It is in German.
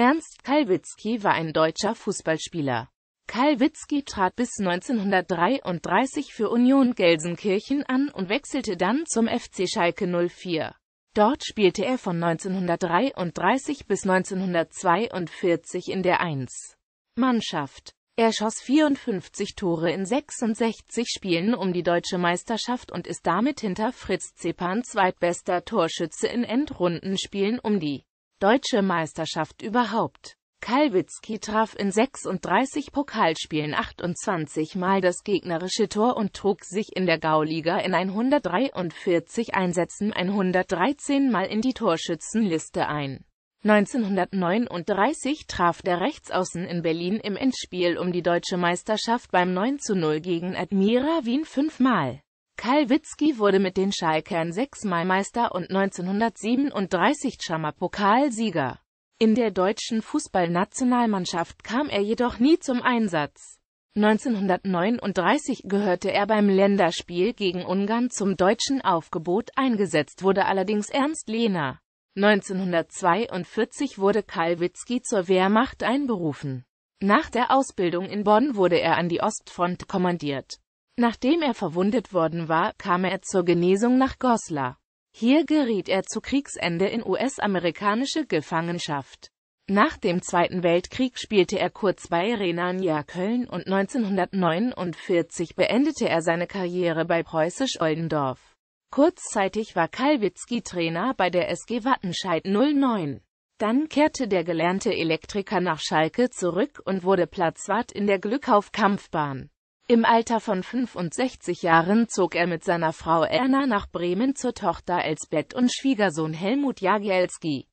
Ernst Kalwitzki war ein deutscher Fußballspieler. Kalwitzki trat bis 1933 für Union Gelsenkirchen an und wechselte dann zum FC Schalke 04. Dort spielte er von 1933 bis 1942 in der 1. Mannschaft. Er schoss 54 Tore in 66 Spielen um die deutsche Meisterschaft und ist damit hinter Fritz Zepan zweitbester Torschütze in Endrundenspielen um die Deutsche Meisterschaft überhaupt. Kalwitzki traf in 36 Pokalspielen 28 Mal das gegnerische Tor und trug sich in der Gauliga in 143 Einsätzen 113 Mal in die Torschützenliste ein. 1939 traf der Rechtsaußen in Berlin im Endspiel um die deutsche Meisterschaft beim 9 0 gegen Admira Wien fünfmal. Karl Witzki wurde mit den Schalkern sechsmal Meister und 1937 Chammer In der deutschen Fußballnationalmannschaft kam er jedoch nie zum Einsatz. 1939 gehörte er beim Länderspiel gegen Ungarn zum deutschen Aufgebot, eingesetzt wurde allerdings Ernst Lehner. 1942 wurde Karl Witzki zur Wehrmacht einberufen. Nach der Ausbildung in Bonn wurde er an die Ostfront kommandiert. Nachdem er verwundet worden war, kam er zur Genesung nach Goslar. Hier geriet er zu Kriegsende in US-amerikanische Gefangenschaft. Nach dem Zweiten Weltkrieg spielte er kurz bei Renania Köln und 1949 beendete er seine Karriere bei Preußisch Oldendorf. Kurzzeitig war Kalwitzki Trainer bei der SG Wattenscheid 09. Dann kehrte der gelernte Elektriker nach Schalke zurück und wurde Platzwart in der Glückauf-Kampfbahn. Im Alter von 65 Jahren zog er mit seiner Frau Erna nach Bremen zur Tochter Elsbeth und Schwiegersohn Helmut Jagielski